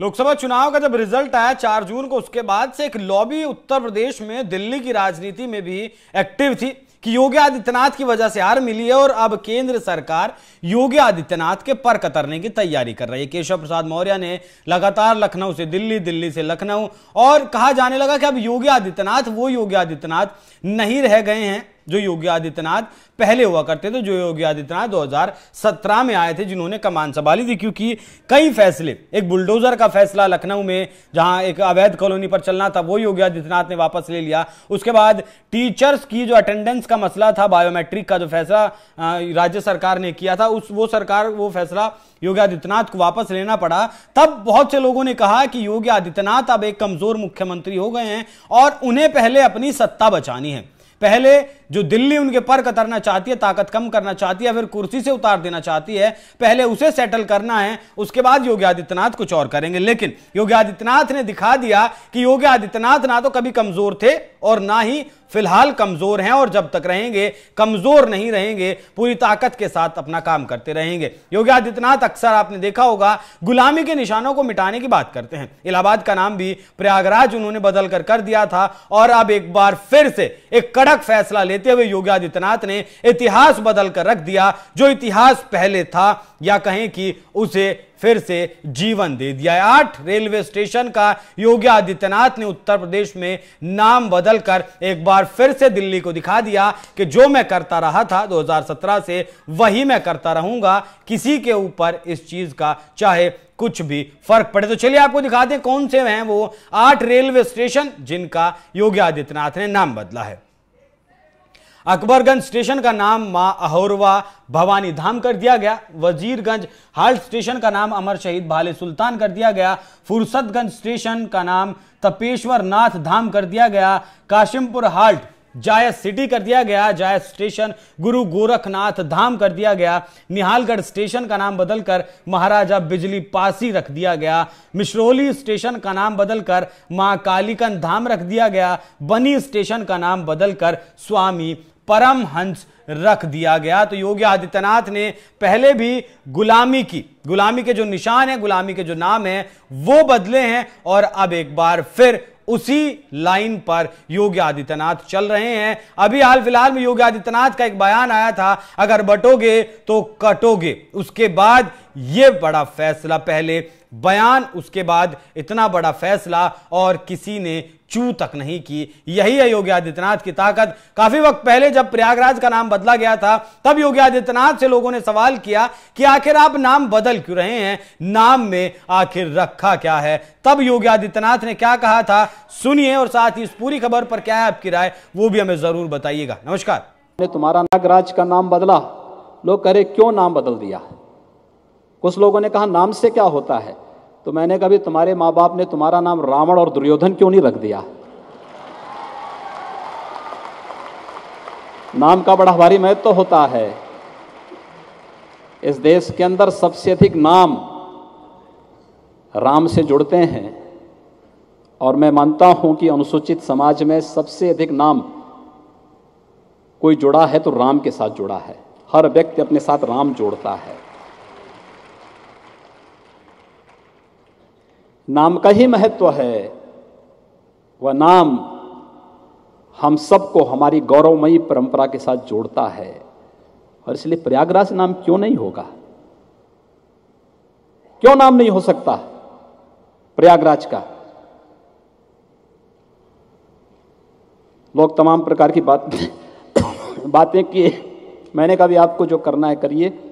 लोकसभा चुनाव का जब रिजल्ट आया चार जून को उसके बाद से एक लॉबी उत्तर प्रदेश में दिल्ली की राजनीति में भी एक्टिव थी कि योगी आदित्यनाथ की वजह से हार मिली है और अब केंद्र सरकार योगी आदित्यनाथ के पर कतरने की तैयारी कर रही है केशव प्रसाद मौर्य ने लगातार लखनऊ से दिल्ली दिल्ली से लखनऊ और कहा जाने लगा कि अब योगी आदित्यनाथ वो योगी आदित्यनाथ नहीं रह गए हैं जो योगी आदित्यनाथ पहले हुआ करते थे जो योगी आदित्यनाथ 2017 में आए थे जिन्होंने कमान संभाली थी क्योंकि कई फैसले एक बुलडोजर का फैसला लखनऊ में जहां एक अवैध कॉलोनी पर चलना था वो योगी आदित्यनाथ ने वापस ले लिया उसके बाद टीचर्स की जो अटेंडेंस का मसला था बायोमेट्रिक का जो फैसला राज्य सरकार ने किया था उस वो सरकार वो फैसला योगी आदित्यनाथ को वापस लेना पड़ा तब बहुत से लोगों ने कहा कि योगी आदित्यनाथ अब एक कमजोर मुख्यमंत्री हो गए हैं और उन्हें पहले अपनी सत्ता बचानी है पहले जो दिल्ली उनके पर कतरना चाहती है ताकत कम करना चाहती है फिर कुर्सी से उतार देना चाहती है पहले उसे सेटल करना है उसके बाद योगी आदित्यनाथ कुछ और करेंगे लेकिन योगी आदित्यनाथ ने दिखा दिया कि योगी आदित्यनाथ ना तो कभी कमजोर थे और ना ही फिलहाल कमजोर हैं और जब तक रहेंगे कमजोर नहीं रहेंगे पूरी ताकत के साथ अपना काम करते रहेंगे योगी आदित्यनाथ अक्सर आपने देखा होगा गुलामी के निशानों को मिटाने की बात करते हैं इलाहाबाद का नाम भी प्रयागराज उन्होंने बदलकर कर दिया था और अब एक बार फिर से एक कड़क फैसला ले लेते हुए योगी आदित्यनाथ ने इतिहास बदल कर रख दिया जो इतिहास पहले था या कहें कि उसे फिर से जीवन दे दिया है आठ रेलवे स्टेशन का योगी आदित्यनाथ ने उत्तर प्रदेश में नाम बदलकर एक बार फिर से दिल्ली को दिखा दिया कि जो मैं करता रहा था 2017 से वही मैं करता रहूंगा किसी के ऊपर इस चीज का चाहे कुछ भी फर्क पड़े तो चलिए आपको दिखा दें कौन से हैं वो आठ रेलवे स्टेशन जिनका योगी आदित्यनाथ ने नाम बदला है अकबरगंज स्टेशन का नाम माँ अहोरवा भवानी धाम कर दिया गया वजीरगंज हाल्ट स्टेशन का नाम अमर शहीद भाले सुल्तान कर दिया गया फुर्सतगंज स्टेशन का नाम तपेश्वर नाथ धाम कर दिया गया काशिमपुर हाल्ट जायस सिटी कर दिया गया जायस स्टेशन गुरु गोरखनाथ धाम कर दिया गया निहालगढ़ स्टेशन का नाम बदलकर महाराजा बिजली पासी रख दिया गया मिश्रोली स्टेशन का नाम बदलकर मां कालीकन धाम रख दिया गया बनी स्टेशन का नाम बदलकर स्वामी परम हंस रख दिया गया तो योगी आदित्यनाथ ने पहले भी गुलामी की गुलामी के जो निशान है गुलामी के जो नाम है वो बदले हैं और अब एक बार फिर उसी लाइन पर योगी आदित्यनाथ चल रहे हैं अभी हाल फिलहाल में योगी आदित्यनाथ का एक बयान आया था अगर बटोगे तो कटोगे उसके बाद यह बड़ा फैसला पहले बयान उसके बाद इतना बड़ा फैसला और किसी ने चू तक नहीं की यही है योगी आदित्यनाथ की ताकत काफी वक्त पहले जब प्रयागराज का नाम बदला गया था तब योगी आदित्यनाथ से लोगों ने सवाल किया कि आखिर आप नाम बदल क्यों रहे हैं नाम में आखिर रखा क्या है तब योगी आदित्यनाथ ने क्या कहा था सुनिए और साथ ही इस पूरी खबर पर क्या है आपकी राय वो भी हमें जरूर बताइएगा नमस्कार तुम्हारा नागराज का नाम बदला लोग करे क्यों नाम बदल दिया कुछ लोगों ने कहा नाम से क्या होता है तो मैंने कहा भी तुम्हारे माँ बाप ने तुम्हारा नाम रावण और दुर्योधन क्यों नहीं रख दिया नाम का बड़ा भारी महत्व तो होता है इस देश के अंदर सबसे अधिक नाम राम से जुड़ते हैं और मैं मानता हूं कि अनुसूचित समाज में सबसे अधिक नाम कोई जुड़ा है तो राम के साथ जुड़ा है हर व्यक्ति अपने साथ राम जोड़ता है नाम का ही महत्व है वह नाम हम सबको हमारी गौरवमयी परंपरा के साथ जोड़ता है और इसलिए प्रयागराज नाम क्यों नहीं होगा क्यों नाम नहीं हो सकता प्रयागराज का लोग तमाम प्रकार की बात बातें किए मैंने कहा भी आपको जो करना है करिए